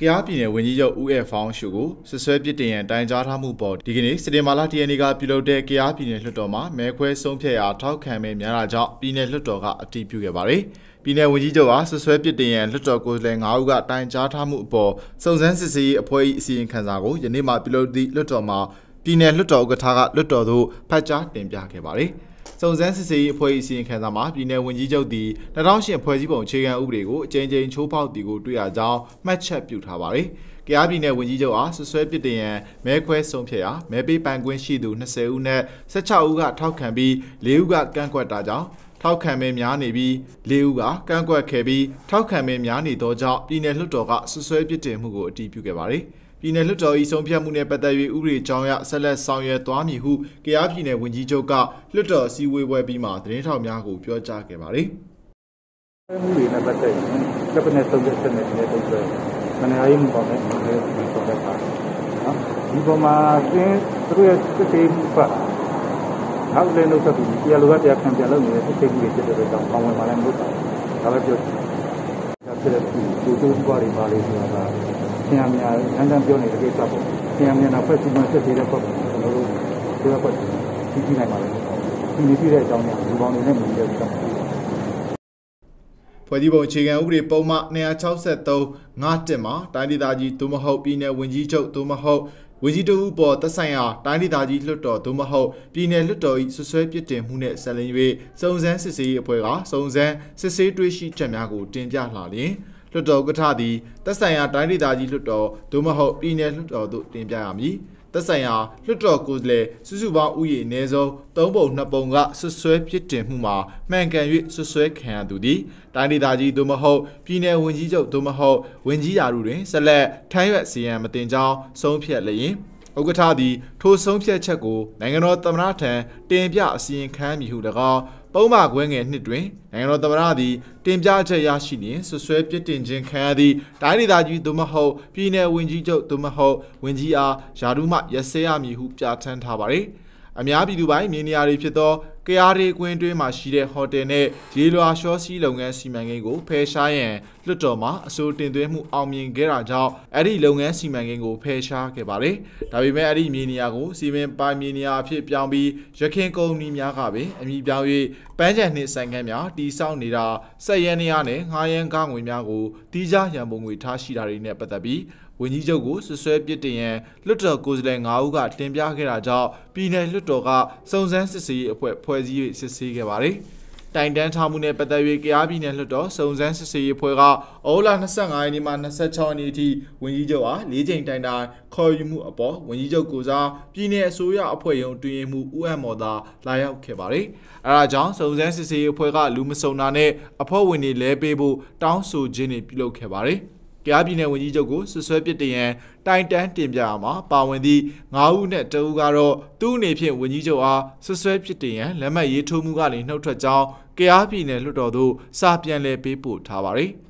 ကရားပြည်နယ်ဝန်ကြီးချုပ်ဦးအေဖောင်းရှုကိုဆဆွဲပြစ်တင်ရန်တိုင်ကြားထားမှုပေါ်ဒီကနေ့စတင်မာလာတရနေ့ကပြုလုပ်တဲ့ကရားပြည်နယ်လွှတ်တော်မှာမဲခွဲဆုံးဖြတ်ရာထောက်ခံမဲများတာကြောင့်ပြည်နယ်လွှတ်တော်ကအတည်ပြုခဲ့ပါတယ်။ပြည်နယ်ဝန်ကြီးချုပ်ဟာဆဆွဲပြစ်တင်ရန်လွှတ်တော်ကိုယ်စားလှယ်၅ဦးကတိုင်ကြားထားမှုအပေါ်စုံစမ်းစစ်ဆေးရေးအဖွဲ့အစည်းအရင်ခံစာကိုယနေ့မှပြုလုပ်သည့်လွှတ်တော်မှာပြည်နယ်လွှတ်တော်ဥက္ကဋ္ဌကလွှတ်တော်သို့ဖတ်ကြားတင်ပြခဲ့ပါတယ်။စုံစမ်းစစ်ဆေးရေးအဖွဲ့အစည်းအခံစာမှာပြည်내ဝန်ကြီးချုပ်သည်2008ဖွဲ့စည်းပုံအခြေခံဥပဒေကိုအကြိမ်ကြိမ်ချိုးဖောက်သည်ကိုတွေ့ရကြောင်းမှတ်ချက်ပြုထားပါတယ်။ကြားပြည်နယ်ဝန်ကြီးချုပ်အားဆွဆွဲပြစ်တင်ရန်မဲခွဲဆုံးဖြတ်ရာမဲပေးပိုင်ခွင့်ရှိသူ20ဦးနဲ့16ဦးကထောက်ခံပြီး4ဦးကကန့်ကွက်တာကြောင့်ထောက်ခံမဲများနေပြီး၄ဦးကကန့်ကွက်ခဲ့ပြီးထောက်ခံမဲများနေသောကြောင့်ပြည်내လွှတ်တော်ကဆွဆွဲပြစ်တင်မှုကိုအတည်ပြုခဲ့ပါတယ်။ပြည်내လွှတ်တော်၏ဆုံးဖြတ်မှုနှင့်ပတ်သက်၍ဥပဒေကြောင်းအရဆက်လက်ဆောင်ရွက်သွားမည်ဟုကယားပြည်နယ်ဝန်ကြီးချုပ်ကလွှတ်တော်အစည်းအဝေးပွဲပြီးမှသတင်းထောက်များကိုပြောကြားခဲ့ပါသည်။မှုတွေနဲ့ပတ်သက်ရင်လက်ပနဲ့ဆုံးဖြတ်ချက်နဲ့ဒီပုံစံမနအားရမှုပေါ်မှာဒီပေါ်မှာနော်ဒီပေါ်မှာသင်သူရဲ့စစ်သေးမှုပါနောက်လည်းလုပ်သက်ပြီးတရားလိုကတရားခံပြလုပ်နေတဲ့စစ်သေးမှုတွေဖြစ်တဲ့အတွက်ကြောင့်ပေါင်းဝင်ပါလည်းမဟုတ်ပါဘူး။ဒါပဲပြောချင်တာ။ဒါဖြစ်တဲ့ဒီတိုးတိုးပွားတွေပါလေဆိုတာကဆရာများအန်တန်ပြောနေတဲ့ကိစ္စပေါ့ဆရာများနောက်ဖက်စီမံဆက်သေးတဲ့ပုံစံကျွန်တော်တို့ဒီဘက်ပတ်ကြည့်ကြည့်နိုင်ပါလိမ့်မယ်ဒီနည်းပြတဲ့အကြောင်းများလူပေါင်းတွေနဲ့မူတည်တဲ့ဖွဲ့စည်းပုံအခြေခံဥပဒေပုံမှ263ငါတက်မှာတိုင်းဒေသကြီးသို့မဟုတ်ပြည်နယ်ဝန်ကြီးချုပ်သို့မဟုတ်ဝန်ကြီးတဦးပေါ်သက်ဆိုင်ရာတိုင်းဒေသကြီးလွှတ်တော်သို့မဟုတ်ပြည်နယ်လွှတ်တော်၏ဆွဆွဲပြစ်တင်မှုနှင့်ဆက်လျင်၍စုံစမ်းစစ်ဆေးရေးအဖွဲ့ကစုံစမ်းစစ်ဆေးတွေ့ရှိချက်များကိုတင်ပြလာလျင်လွှတ်တော်ဥက္ကဋ္ဌသည်သက်ဆိုင်ရာတိုင်းဒေသကြီးလွှတ်တော်သို့မဟုတ်ပြည်နယ်လွှတ်တော်သို့တင်ပြရမည်သက်ဆိုင်ရာလွှတ်တော်ကိုယ်စားလှယ်စုစုပေါင်းဥယျာဉ်အနည်းဆုံး၃ပုံ၂ပုံကဆွဆွဲပြစ်တင်မှုမှာမှန်ကန်၍ဆွဆွဲခံရသူသည်တိုင်းဒေသကြီးသို့မဟုတ်ပြည်내ဝန်ကြီးချုပ်သို့မဟုတ်ဝန်ကြီးရာထူးတွင်ဆက်လက်ထမ်းရွက်စီရင်မတင်ကြောင်းဆုံးဖြတ်လျင်ဥက္ကဋ္ဌသည်ထိုဆုံးဖြတ်ချက်ကိုနိုင်ငံတော်သမ္မတထံတင်ပြအစီရင်ခံမည်ဟု၎င်းပုံမှန်ခွဲငယ်နှစ်တွင်နိုင်ငံတော်သမ္မတသည်တင်ပြချက်ရရှိလျင်ဆွဆွဲပြစ်တင်ခြင်းခံရသည့်တိုင်းဒေသကြီးသို့မဟုတ်ပြည်내ဝန်ကြီးချုပ်သို့မဟုတ်ဝန်ကြီးအားယာရုမှရက်စဲရမည်ဟုပြဋ္ဌာန်းထားပါသည်အများပြည်သူပိုင်းမြေနေရာတွေဖြစ်သောကရားရီကွင်းတွင်းမှာရှိတဲ့ဟိုတယ်နဲ့ရေလွှာရှော့စီးလုပ်ငန်းစီမံကိန်းကိုဖယ်ရှားရန်လွှတ်တော်မှာအစိုးတင်သွင်းမှုအောင်မြင်ခဲ့တာကြောင့်အဲ့ဒီလုပ်ငန်းစီမံကိန်းကိုဖယ်ရှားခဲ့ပါတယ်။ဒါပေမဲ့အဲ့ဒီမြေနေရာကိုစီမံပိုင်မြေနေရာအဖြစ်ပြောင်းပြီးရခင်ကုမ္ပဏီများကပင်အမည်ပြောင်း၍ပန်းချံနှင့်ဆိုင်ခန်းများတည်ဆောက်နေတာဆက်ရန်နေရနဲ့ငှားရန်ကားငွေများကိုတီးခြားရန်ပုံငွေထားရှိတာတွေနဲ့ပတ်သက်ပြီးဝန်ကြီးချုပ်ကိုဆွဆွဲပစ်တင်ရန်လွှတ်တော်ကိုယ်စားလှယ်၅ဦးကတင်ပြခဲ့တာကြောင့်ပြည်နယ်လွှတ်တော်ကစုံစမ်းစစ်ဆေးရေးအဖွဲ့ဖွဲ့စည်း၍စစ်ဆေးခဲ့ပါတယ်။တိုင်တန်းထားမှုနဲ့ပတ်သက်၍ကြားပြည်နယ်လွှတ်တော်စုံစမ်းစစ်ဆေးရေးအဖွဲ့ကအော်လာ25ရက်နေ့မှ26ရက်နေ့အထိဝန်ကြီးချုပ်အား၄ချိန်တိုင်တိုင်ခေါ်ယူမှုအပေါ်ဝန်ကြီးချုပ်ကိုစားပြည်နယ်အစိုးရအဖွဲ့ရုံးတွင်မှုဦးအမ်မော်သာလာရောက်ခဲ့ပါတယ်။အဲဒါကြောင့်စုံစမ်းစစ်ဆေးရေးအဖွဲ့ကလူမစုံတာနဲ့အဖွဲ့ဝင်တွေလဲပေးဖို့တောင်းဆိုခြင်းတွေပြုလုပ်ခဲ့ပါတယ်။တရားပြည်နယ်ဝန်ကြီးချုပ်ကိုဆွဆွဲပစ်တင်ရန်တိုင်တန်းတင်ပြရမှာပါဝင်သည့်9ဦးနဲ့တဦးကတော့သူ့အနေဖြင့်ဝန်ကြီးချုပ်အားဆွဆွဲပစ်တင်ရန်လက်မှတ်ရေးထိုးမှုကနေနှုတ်ထွက်ကြောင်းကြားပြည်နယ်လွှတ်တော်သို့စာပြန်လည်ပေးပို့ထားပါတယ်။